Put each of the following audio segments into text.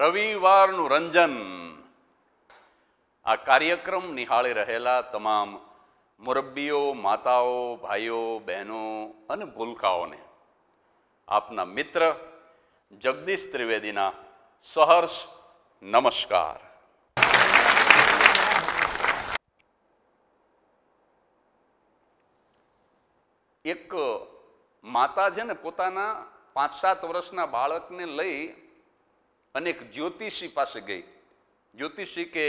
રવિવારનું રંજન આ કાર્યક્રમ નિહાળી રહેલા તમામ મુરબ્બીઓ માતાઓ ભાઈઓ બહેનો અને ભૂલકાઓને આપના મિત્ર જગદીશ ત્રિવેદીના સહર્ષ નમસ્કાર એક માતા છે ને પોતાના પાંચ સાત વર્ષના બાળકને લઈ અને એક જ્યોતિષી પાસે ગઈ જ્યોતિષી કે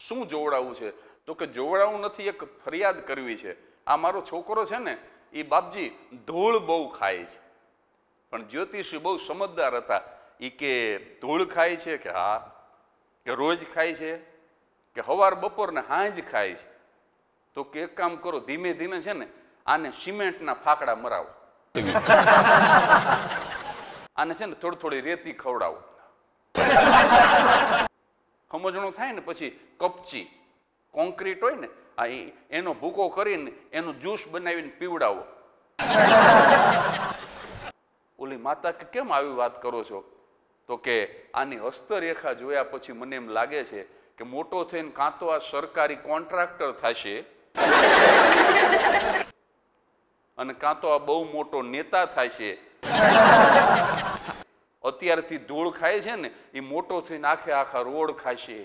શું જોવડાવવું છે તો કે જોવડાવું નથી એક ફરિયાદ કરવી છે આ મારો છોકરો છે ને એ બાપજી ધૂળ બહુ ખાય છે પણ જ્યોતિષી બહુ સમજદાર હતા એ કે ધૂળ ખાય છે કે હા કે રોજ ખાય છે કે હવાર બપોરને હાંજ ખાય છે તો કે એક કામ કરો ધીમે ધીમે છે ને આને સિમેન્ટના ફાકડા મરાવો આને છે ને થોડી થોડી રેતી ખવડાવો સમજણું થાય ને પછી કપચી કોન્ક્રીટ હોય ને આ એનો ભૂકો કરીને એનું જ્યુસ બનાવીને પીવડાવો ઓલી માતા કે કેમ આવી વાત કરો છો તો કે આની હસ્તરેખા જોયા પછી મને એમ લાગે છે કે મોટો થઈને કાં તો આ સરકારી કોન્ટ્રાક્ટર થશે અને કાં તો આ બહુ મોટો નેતા થાય છે અત્યારથી ધૂળ ખાય છે ને એ મોટો થઈ નાખે આખા રોડ ખાશે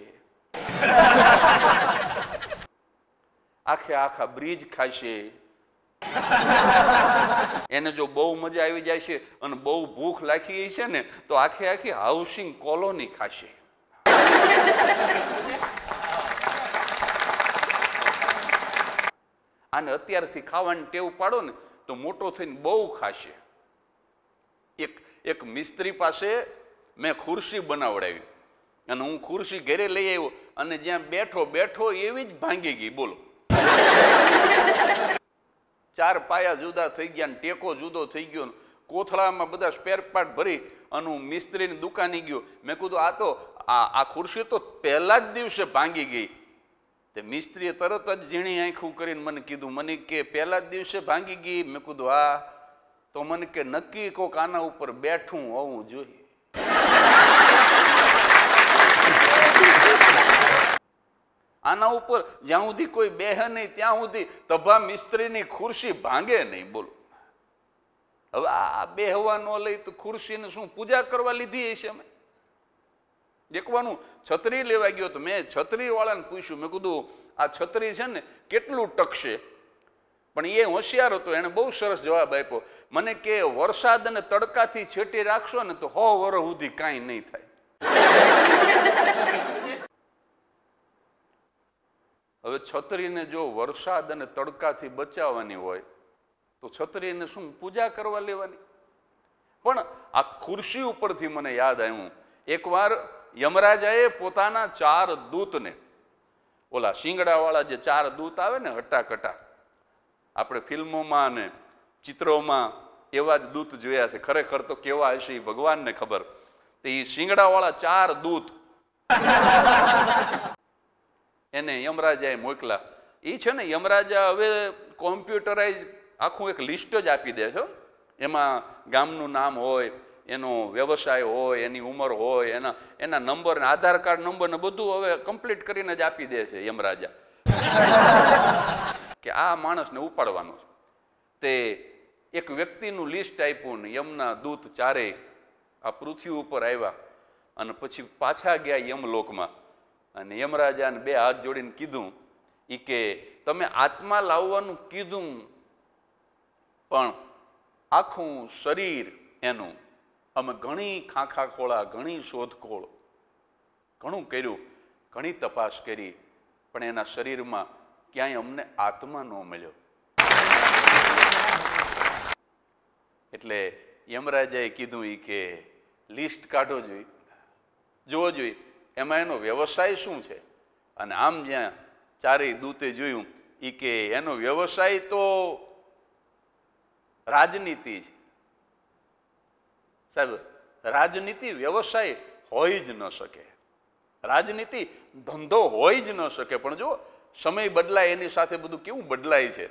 આખે આખા બ્રિજ ખાશે એને જો બહુ મજા આવી જાય છે અને બહુ ભૂખ લાગી છે ને તો આખે આખી હાઉસિંગ કોલોની ખાશે અને અત્યારથી ખાવાની ટેવ પાડો ને તો મોટો થઈને બહુ ખાશે એક એક મિસ્ત્રી પાસે મેં ખુરશી બનાવડાવી અને હું ખુરશી ઘરે લઈ આવ્યો અને જ્યાં બેઠો બેઠો એવી જ ભાંગી ગઈ બોલો ચાર પાયા જુદા થઈ ગયા ને ટેકો જુદો થઈ ગયો કોથળામાં બધા સ્પેર ભરી અને હું મિસ્ત્રીની દુકાને ગયો મેં કીધું આ તો આ આ ખુરશી તો પહેલા જ દિવસે ભાંગી ગઈ તે મિસ્ત્રીએ તરત જ ઝીણી આંખું કરીને મને કીધું મને કે પહેલા જ દિવસે ભાંગી ગઈ મેં કીધું આ તો મને કે નક્કી કોક આના ઉપર બેઠું હોવું જોઈએ આના ઉપર જ્યાં સુધી કોઈ બેહે નહીં ત્યાં સુધી તભા મિસ્ત્રીની ખુરશી ભાંગે નહીં બોલો હવે આ બેહવા ન લઈ તો ખુરશીને શું પૂજા કરવા લીધી હશે અમે દેખવાનું છત્રી લેવા ગયો તો મેં છત્રી વાળાને પૂછ્યું મેં કીધું આ છત્રી છે ને કેટલું ટકશે પણ એ હોશિયાર હતો એને બહુ સરસ જવાબ આપ્યો મને કે વરસાદ અને તડકાથી છેટી રાખશો ને તો હો વર સુધી કાંઈ નહીં થાય હવે છત્રીને જો વરસાદ અને તડકાથી બચાવવાની હોય તો છત્રીને શું પૂજા કરવા લેવાની પણ આ ખુરશી ઉપરથી મને યાદ આવ્યું એકવાર યમરાજાએ પોતાના ચાર દૂતને ઓલા શિંગડાવાળા જે ચાર દૂત આવે ને હટાકટા આપણે ફિલ્મોમાં અને ચિત્રોમાં એવા જ દૂત જોયા છે ખરેખર તો કેવા હશે એ ભગવાનને ખબર તો એ શિંગડાવાળા ચાર દૂત એને યમરાજાએ મોકલા એ છે ને યમરાજા હવે કોમ્પ્યુટરાઇઝ આખું એક લિસ્ટ જ આપી દે છો એમાં ગામનું નામ હોય એનો વ્યવસાય હોય એની ઉંમર હોય એના એના નંબર આધાર કાર્ડ નંબર ને બધું હવે કમ્પ્લીટ કરીને જ આપી દે છે યમરાજા કે આ માણસને ઉપાડવાનો છે તે એક વ્યક્તિનું લિસ્ટ આપ્યું ને યમના દૂત ચારે આ પૃથ્વી ઉપર આવ્યા અને પછી પાછા ગયા યમલોકમાં અને યમરાજાને બે હાથ જોડીને કીધું એ કે તમે આત્મા લાવવાનું કીધું પણ આખું શરીર એનું અમે ઘણી ખાંખા ખોળા ઘણી શોધખોળ ઘણું કર્યું ઘણી તપાસ કરી પણ એના શરીરમાં ક્યાંય અમને આત્મા ન મળ્યો એટલે યમરાજાએ કીધું એ કે લિસ્ટ કાઢો જોઈએ જોવો જોઈએ એમાં એનો વ્યવસાય શું છે અને આમ જ્યાં ચારેય દૂતે જોયું એ કે એનો વ્યવસાય તો રાજનીતિ છે સાહેબ રાજનીતિ વ્યવસાય હોય જ ન શકે રાજનીતિ ધંધો હોય જ ન શકે પણ જો સમય બદલાય એની સાથે બધું કેવું બદલાય છે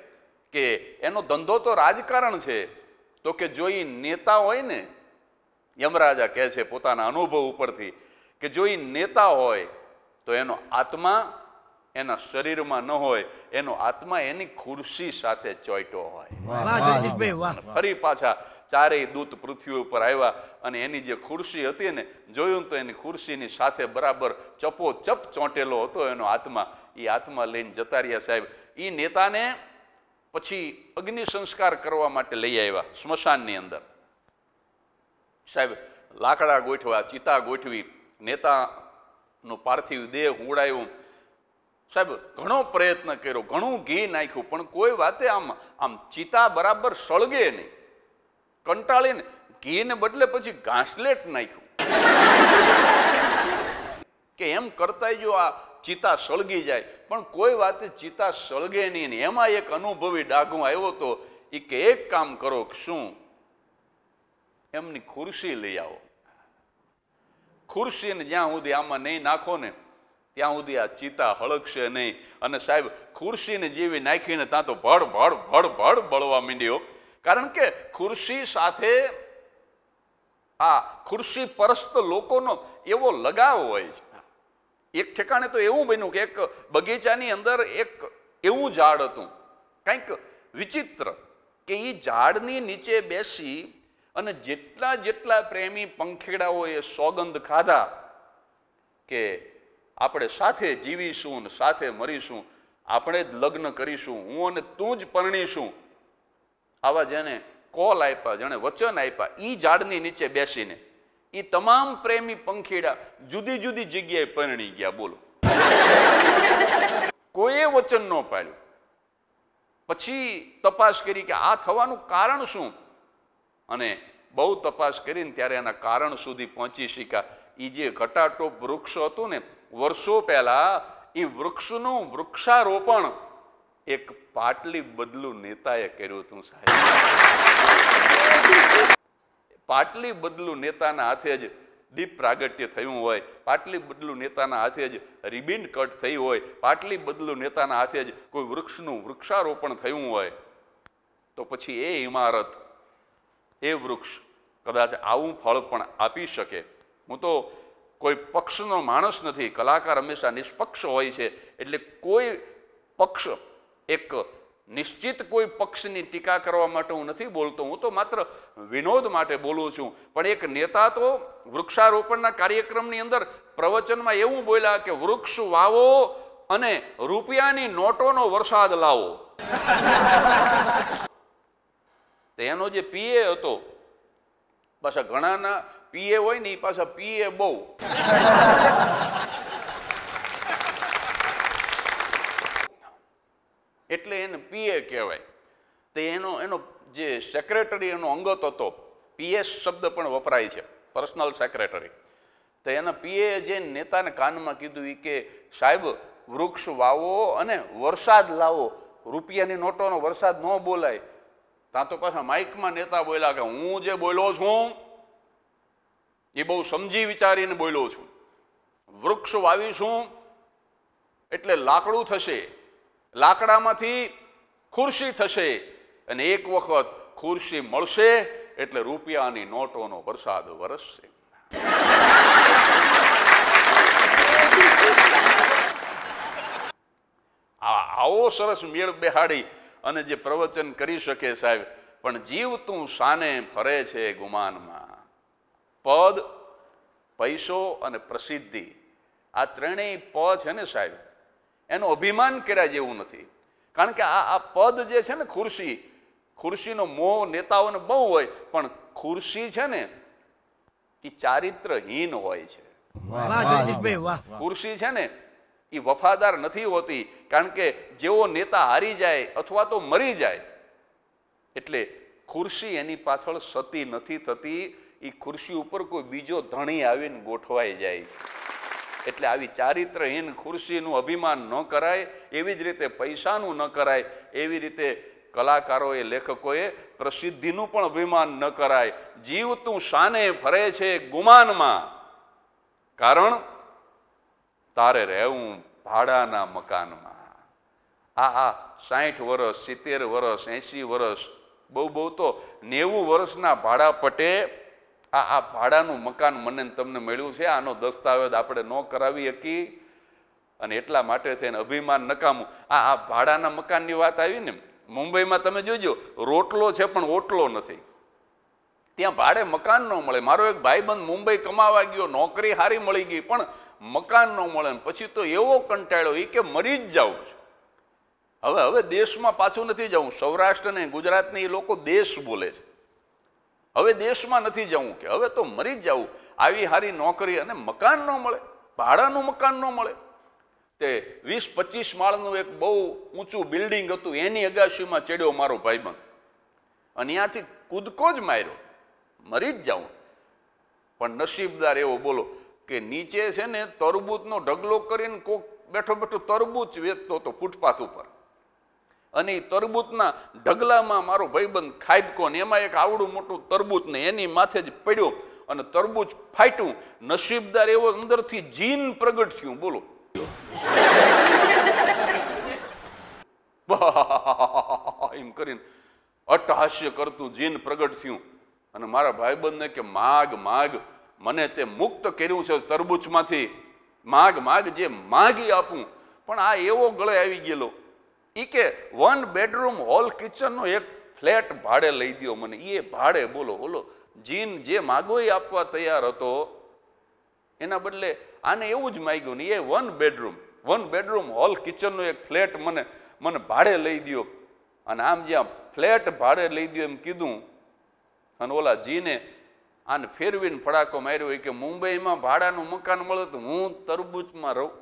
કે એનો ધંધો તો રાજકારણ છે તો કે જો એ નેતા હોય ને યમરાજા કહે છે પોતાના અનુભવ ઉપરથી કે જો એ નેતા હોય તો એનો આત્મા એના શરીરમાં ન હોય એનો આત્મા એની ખુરશી સાથે ચોઈટો હોય ફરી પાછા ચારેય દૂત પૃથ્વી ઉપર આવ્યા અને એની જે ખુરશી હતી ને જોયું તો એની ખુરશીની સાથે બરાબર ચપો ચપ ચોંટેલો હતો એનો આત્મા એ આત્મા લઈને જતા રહ્યા સાહેબ એ નેતાને પછી અગ્નિ સંસ્કાર કરવા માટે લઈ આવ્યા સ્મશાનની અંદર સાહેબ લાકડા ગોઠવા ચિતા ગોઠવી નેતાનો પાર્થિવ દેહ હુંડાયું સાહેબ ઘણો પ્રયત્ન કર્યો ઘણું ઘી નાખ્યું પણ કોઈ વાતે આમ આમ ચિતા બરાબર સળગે નહીં કંટાળીને ઘીને બદલે પછી ઘાસલેટ નાખ્યું કે એમ કરતા જો આ ચિતા સળગી જાય પણ કોઈ વાતે ચિતા સળગે નહીં એમાં એક અનુભવી ડાઘો આવ્યો તો એ કે એક કામ કરો શું એમની ખુરશી લઈ આવો ખુરશીને જ્યાં સુધી આમાં નહીં નાખો ને ત્યાં સુધી આ ચિતા હળગશે નહીં અને સાહેબ ખુરશીને જેવી નાખીને ત્યાં તો ભળ ભળ ભળ ભળ બળવા માંડ્યો કારણ કે ખુરશી સાથે આ ખુરશી પરસ્ત લોકોનો એવો લગાવ હોય છે એક ઠેકાણે તો એવું બન્યું કે એક બગીચાની અંદર એક એવું ઝાડ હતું કંઈક વિચિત્ર કે એ ઝાડની નીચે બેસી અને જેટલા જેટલા પ્રેમી પંખેડાઓએ સોગંદ ખાધા કે આપણે સાથે જીવીશું ને સાથે મરીશું આપણે જ લગ્ન કરીશું હું અને તું જ પરણીશું આવા જેને કોલ આપ્યા જેને વચન આપ્યા એ ઝાડની નીચે બેસીને એ તમામ પ્રેમી પંખીડા જુદી જુદી જગ્યાએ પરણી ગયા બોલો કોઈએ વચન ન પાડ્યું પછી તપાસ કરી કે આ થવાનું કારણ શું અને બહુ તપાસ કરીને ત્યારે એના કારણ સુધી પહોંચી શીખ્યા એ જે ઘટાટોપ વૃક્ષ હતું ને વર્ષો પહેલા એ વૃક્ષનું વૃક્ષારોપણ એક પાટલી બદલું નેતાએ કર્યું હતું સાહેબ પાટલી બદલું નેતાના હાથે જ દીપ પ્રાગટ્ય થયું હોય પાટલી બદલું નેતાના હાથે જ રિબિન કટ થઈ હોય પાટલી બદલું નેતાના હાથે જ કોઈ વૃક્ષનું વૃક્ષારોપણ થયું હોય તો પછી એ ઇમારત એ વૃક્ષ કદાચ આવું ફળ પણ આપી શકે હું તો કોઈ પક્ષનો માણસ નથી કલાકાર હંમેશા નિષ્પક્ષ હોય છે એટલે કોઈ પક્ષ એક નિશ્ચિત કોઈ પક્ષની ટીકા કરવા માટે હું નથી બોલતો હું તો માત્ર વિનોદ માટે બોલું છું પણ એક નેતા તો વૃક્ષારોપણના કાર્યક્રમની અંદર પ્રવચનમાં એવું બોલ્યા કે વૃક્ષ વાવો અને રૂપિયાની નોટોનો વરસાદ લાવો એનો જે પીએ હતો પાછા ઘણાના પીએ હોય ને એ પાછા પીએ બહુ એટલે એને પીએ કહેવાય તે એનો એનો જે સેક્રેટરી એનો અંગત હતો પીએસ શબ્દ પણ વપરાય છે પર્સનલ સેક્રેટરી તો એના પીએ જે નેતાને કાનમાં કીધું એ કે સાહેબ વૃક્ષ વાવો અને વરસાદ લાવો રૂપિયાની નોટોનો વરસાદ ન બોલાય ત્યાં તો પાછા માઇકમાં નેતા બોલ્યા કે હું જે બોલ્યો છું એ બહુ સમજી વિચારીને બોલ્યો છું વૃક્ષ વાવીશું એટલે લાકડું થશે લાકડામાંથી ખુરશી થશે અને એક વખત ખુરશી મળશે એટલે રૂપિયાની નોટોનો વરસાદ વરસશે આવો સરસ મેળ બેહાડી અને જે પ્રવચન કરી શકે સાહેબ પણ જીવ તું સાને ફરે છે ગુમાનમાં પદ પૈસો અને પ્રસિદ્ધિ આ ત્રણેય પ છે ને સાહેબ એનું અભિમાન કર્યા જેવું નથી કારણ કે આ આ પદ જે છે ને ખુરશી ખુરશીનો મોહ નેતાઓને બહુ હોય પણ ખુરશી છે ને એ ચારિત્રહીન હોય છે ખુરશી છે ને એ વફાદાર નથી હોતી કારણ કે જેવો નેતા હારી જાય અથવા તો મરી જાય એટલે ખુરશી એની પાછળ સતી નથી થતી એ ખુરશી ઉપર કોઈ બીજો ધણી આવીને ગોઠવાઈ જાય છે એટલે આવી ચારિત્રહીન ખુરશીનું અભિમાન ન કરાય એવી જ રીતે પૈસાનું ન કરાય એવી રીતે કલાકારોએ લેખકોએ પ્રસિદ્ધિનું પણ અભિમાન ન કરાય જીવ તું શાને ફરે છે ગુમાનમાં કારણ તારે રહેવું ભાડાના મકાનમાં આ આ સાઠ વર્ષ સિત્તેર વર્ષ એંસી વર્ષ બહુ બહુ તો નેવું વર્ષના ભાડા પટે આ આ ભાડાનું મકાન મને તમને મળ્યું છે આનો દસ્તાવેજ આપણે ન કરાવી શકી અને એટલા માટે થઈને અભિમાન નકામું આ આ ભાડાના મકાનની વાત આવી ને મુંબઈમાં તમે જોજો રોટલો છે પણ ઓટલો નથી ત્યાં ભાડે મકાન ન મળે મારો એક ભાઈબંધ મુંબઈ કમાવા ગયો નોકરી સારી મળી ગઈ પણ મકાન ન મળે પછી તો એવો કંટાળ્યો એ કે મરી જ જાઉં હવે હવે દેશમાં પાછું નથી જવું સૌરાષ્ટ્ર ને ગુજરાતને એ લોકો દેશ બોલે છે હવે દેશમાં નથી જવું કે હવે તો મરી જ જવું આવી સારી નોકરી અને મકાન ન મળે ભાડાનું મકાન ન મળે તે વીસ પચીસ માળનું એક બહુ ઊંચું બિલ્ડિંગ હતું એની અગાશીમાં ચડ્યો મારો ભાઈબંધ અને ત્યાંથી કૂદકો જ માર્યો મરી જ જાઉં પણ નસીબદાર એવો બોલો કે નીચે છે ને તરબૂચનો ઢગલો કરીને કોક બેઠો બેઠો તરબૂચ વેચતો હતો ફૂટપાથ ઉપર અને એ તરબૂતના ઢગલામાં મારો ભાઈબંધ ખાઈબકો ને એમાં એક આવડું મોટું તરબૂત ને એની માથે જ પડ્યો અને તરબૂચ ફાટ્યું નસીબદાર એવો અંદરથી જીન પ્રગટ થયું બોલો એમ કરીને અટહાસ્ય કરતું જીન પ્રગટ થયું અને મારા ભાઈબંધને કે માગ માગ મને તે મુક્ત કર્યું છે તરબૂચમાંથી માગ માગ જે માગી આપું પણ આ એવો ગળે આવી ગયેલો એ કે વન બેડરૂમ હોલ કિચનનો એક ફ્લેટ ભાડે લઈ દો મને એ ભાડે બોલો બોલો જીન જે માગો એ આપવા તૈયાર હતો એના બદલે આને એવું જ માગ્યું ને એ one bedroom one bedroom hall કિચનનો એક ફ્લેટ મને મને ભાડે લઈ દો અને આમ જ્યાં ફ્લેટ ભાડે લઈ દો એમ કીધું અને ઓલા જીને આને ફેરવીને ફડાકો માર્યો કે મુંબઈમાં ભાડાનું મકાન મળે તો હું તરબૂચમાં રહું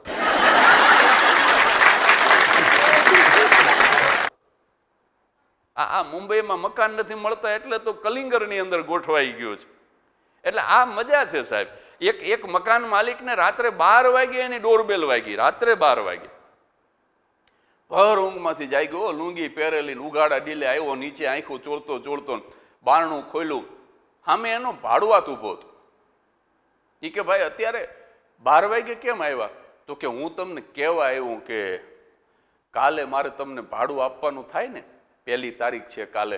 આ આ મુંબઈમાં મકાન નથી મળતા એટલે તો કલિંગરની અંદર ગોઠવાઈ ગયો છે એટલે આ મજા છે સાહેબ એક એક મકાન માલિકને રાત્રે બાર વાગ્યા એની ડોરબેલ વાગી રાત્રે બાર વાગે ભર ઊંઘમાંથી જાય જાગ્યો લૂંગી પહેરેલી ઉગાડા ડીલે આવ્યો નીચે આંખું ચોળતો ચોળતો બારણું ખોલ્યું સામે એનો ભાડુઆત ઊભો હતો એ કે ભાઈ અત્યારે બાર વાગે કેમ આવ્યા તો કે હું તમને કહેવા આવ્યું કે કાલે મારે તમને ભાડું આપવાનું થાય ને પહેલી તારીખ છે કાલે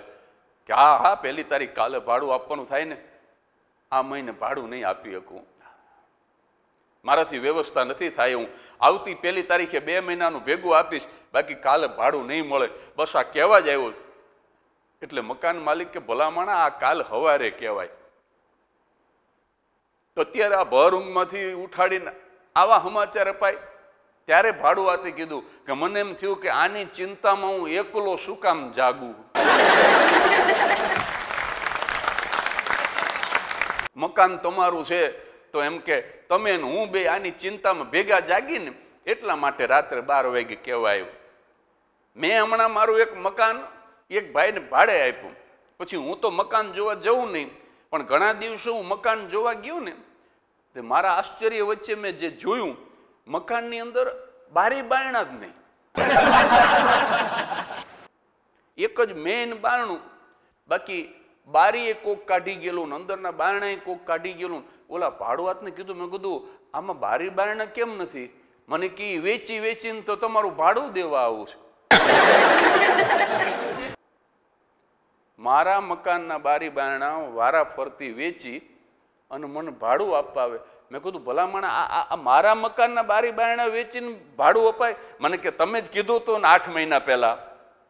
કે હા હા પહેલી તારીખ કાલે ભાડું આપવાનું થાય ને આ મહિને ભાડું નહીં આપી શકું મારાથી વ્યવસ્થા નથી થાય હું આવતી પહેલી તારીખે બે મહિનાનું ભેગું આપીશ બાકી કાલે ભાડું નહીં મળે બસ આ કહેવા જ આવ્યો એટલે મકાન માલિક કે ભલામણા આ કાલ હવારે કહેવાય અત્યારે આ ભર ઊંઘમાંથી ઉઠાડીને આવા સમાચાર અપાય ત્યારે ભાડુઆતે કીધું કે મને એમ થયું કે આની ચિંતામાં હું એકલો શું કામ જાગું મકાન તમારું છે તો એમ કે તમે હું બે આની ચિંતામાં ભેગા જાગીને એટલા માટે રાત્રે બાર વાગે કહેવાય મેં હમણાં મારું એક મકાન એક ભાઈને ભાડે આપ્યું પછી હું તો મકાન જોવા જઉં નહીં પણ ઘણા દિવસો હું મકાન જોવા ગયો ને મારા આશ્ચર્ય વચ્ચે મેં જે જોયું મકાનની અંદર બારી બારણા જ નહીં એક જ મેન બારણું બાકી બારીએ કોક કાઢી ગયેલું અંદરના બારણાએ કોક કાઢી ગયેલું ઓલા ભાડુઆતને કીધું મેં કીધું આમાં બારી બારણા કેમ નથી મને કી વેચી વેચીને તો તમારું ભાડું દેવા આવું છે મારા મકાનના બારી બારણા વારા ફરતી વેચી અને મને ભાડું આપવા આવે મેં કીધું ભલામણ આ મારા મકાનના બારી બારણા વેચીને ભાડું અપાય મને કે તમે જ કીધું હતું ને આઠ મહિના પહેલા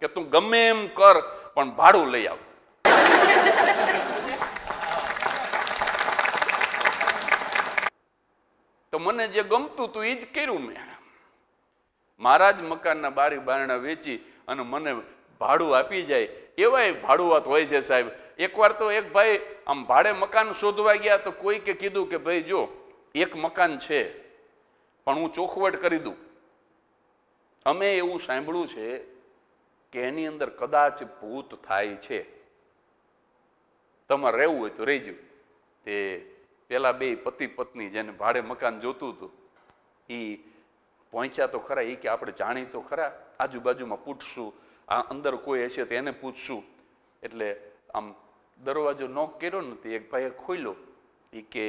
કે તું ગમે એમ કર પણ ભાડું લઈ આવ તો મને જે ગમતું તું એ જ કર્યું મેં મારા જ મકાનના બારી બારણા વેચી અને મને ભાડું આપી જાય એવાય ભાડુઆત હોય છે સાહેબ એકવાર તો એક ભાઈ આમ ભાડે મકાન શોધવા ગયા તો કોઈ કે કીધું કે ભાઈ જો એક મકાન છે પણ હું ચોખવટ કરી દઉં અમે એવું સાંભળ્યું છે કે એની અંદર કદાચ ભૂત થાય છે તમારે રહેવું હોય તો રહેજો તે પેલા બે પતિ પત્ની જેને ભાડે મકાન જોતું હતું એ પહોંચ્યા તો ખરા એ કે આપણે જાણી તો ખરા આજુબાજુમાં પૂછશું આ અંદર કોઈ હશે તો એને પૂછશું એટલે આમ દરવાજો નોક કર્યો ને તે એક ભાઈએ ખોલ્યો એ કે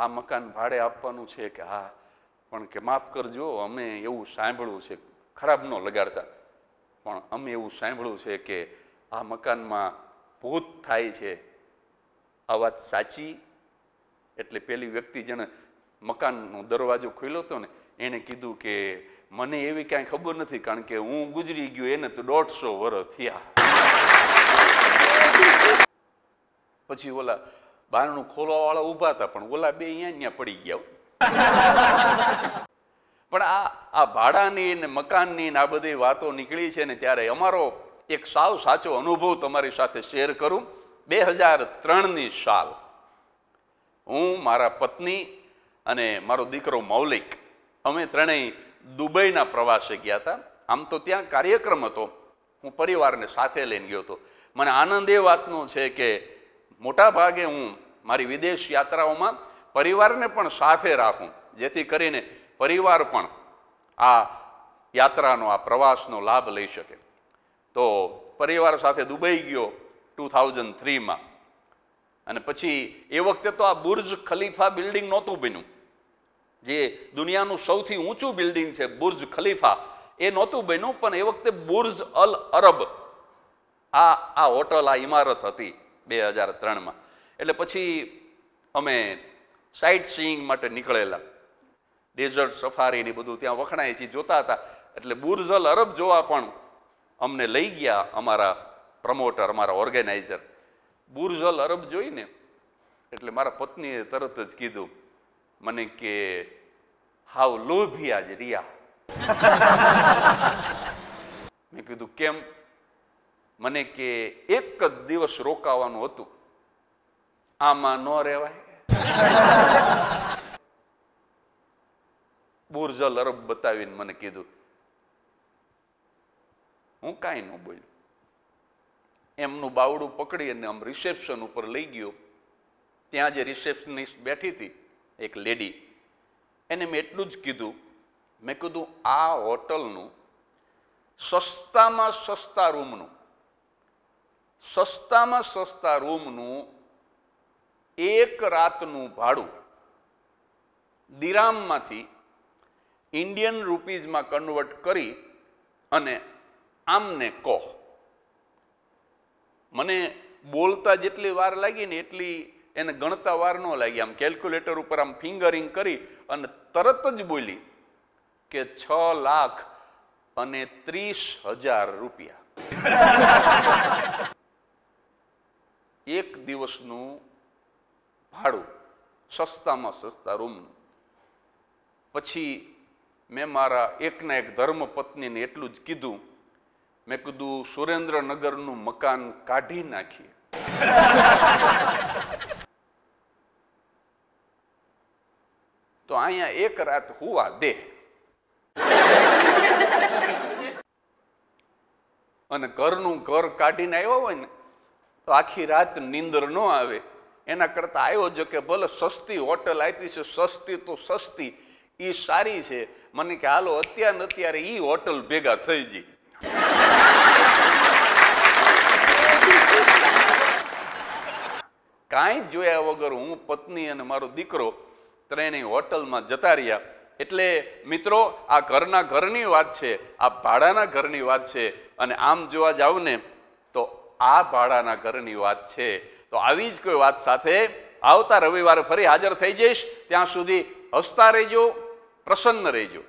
આ મકાન ભાડે આપવાનું છે કે હા પણ કે માફ કરજો અમે એવું સાંભળ્યું છે ખરાબ ન લગાડતા પણ અમે એવું સાંભળ્યું છે કે આ મકાનમાં ભૂત થાય છે આ વાત સાચી એટલે પેલી વ્યક્તિ જેને મકાનનો દરવાજો ખુલ્યો હતો ને એણે કીધું કે મને એવી કાંઈ ખબર નથી કારણ કે હું ગુજરી ગયો એને તો દોઢસો વર્ષ થયા પછી ઓલા બારણું ખોલવાવાળા ઊભા હતા પણ ઓલા બે અહીંયા ત્યાં પડી ગયા પણ આ આ ભાડાની ને મકાનની ને આ બધી વાતો નીકળી છે ને ત્યારે અમારો એક સાવ સાચો અનુભવ તમારી સાથે શેર કરું બે હજાર ત્રણની સાલ હું મારા પત્ની અને મારો દીકરો મૌલિક અમે ત્રણેય દુબઈના પ્રવાસે ગયા હતા આમ તો ત્યાં કાર્યક્રમ હતો હું પરિવારને સાથે લઈને ગયો હતો મને આનંદ એ વાતનો છે કે મોટા ભાગે હું મારી વિદેશ યાત્રાઓમાં પરિવારને પણ સાથે રાખું જેથી કરીને પરિવાર પણ આ યાત્રાનો આ પ્રવાસનો લાભ લઈ શકે તો પરિવાર સાથે દુબઈ ગયો ટુ થાઉઝન્ડ થ્રીમાં અને પછી એ વખતે તો આ બુર્જ ખલીફા બિલ્ડિંગ નહોતું બન્યું જે દુનિયાનું સૌથી ઊંચું બિલ્ડિંગ છે બુર્જ ખલીફા એ નહોતું બન્યું પણ એ વખતે બુર્જ અલ અરબ આ આ હોટલ આ ઇમારત હતી બે હજાર ત્રણમાં એટલે પછી અમે સાઇટ સીઈંગ માટે નીકળેલા ડેઝર્ટ સફારી ને બધું ત્યાં વખણાય છે જોતા હતા એટલે બુરઝલ અરબ જોવા પણ અમને લઈ ગયા અમારા પ્રમોટર અમારા ઓર્ગેનાઇઝર બુરઝલ અરબ જોઈને એટલે મારા પત્નીએ તરત જ કીધું મને કે હાવ લોભી આજ રિયા મેં કીધું કેમ મને કે એક જ દિવસ રોકાવાનું હતું આમાં ન રહેવાય બુર્જલ અરબ બતાવીને મને કીધું હું કાંઈ ન બોલ્યું એમનું બાવડું પકડી અને આમ રિસેપ્શન ઉપર લઈ ગયો ત્યાં જે રિસેપ્શનિસ્ટ બેઠી હતી એક લેડી એને મેં એટલું જ કીધું મેં કીધું આ હોટલનું સસ્તામાં સસ્તા રૂમનું સસ્તામાં સસ્તા રૂમનું એક રાતનું ભાડું દિરામમાંથી ઇન્ડિયન રૂપીઝમાં કન્વર્ટ કરી અને આમને કહ મને બોલતા જેટલી વાર લાગી ને એટલી એને ગણતા વાર ન લાગી આમ કેલ્ક્યુલેટર ઉપર આમ ફિંગરિંગ કરી અને તરત જ બોલી કે છ લાખ અને ત્રીસ હજાર રૂપિયા એક દિવસનું ભાડું સસ્તામાં સસ્તા રૂમ પછી મેં મારા એકના એક ધર્મ ધર્મપત્નીને એટલું જ કીધું મેં કીધું સુરેન્દ્રનગરનું મકાન કાઢી નાખીએ તો અહીંયા એક રાત હોવા દે અને ઘરનું ઘર કાઢીને આવ્યા હોય ને તો આખી રાત નીંદર ન આવે એના કરતાં આવ્યો જો કે ભલે સસ્તી હોટલ આપી છે સસ્તી તો સસ્તી એ સારી છે મને કે હાલો અત્યારે અત્યારે એ હોટલ ભેગા થઈ ગઈ કાંઈ જોયા વગર હું પત્ની અને મારો દીકરો ત્રણેય હોટલમાં જતા રહ્યા એટલે મિત્રો આ ઘરના ઘરની વાત છે આ ભાડાના ઘરની વાત છે અને આમ જોવા જાવ ને તો આ ભાડાના ઘરની વાત છે તો આવી જ કોઈ વાત સાથે આવતા રવિવારે ફરી હાજર થઈ જઈશ ત્યાં સુધી હસતા રહેજો પ્રસન્ન રહેજો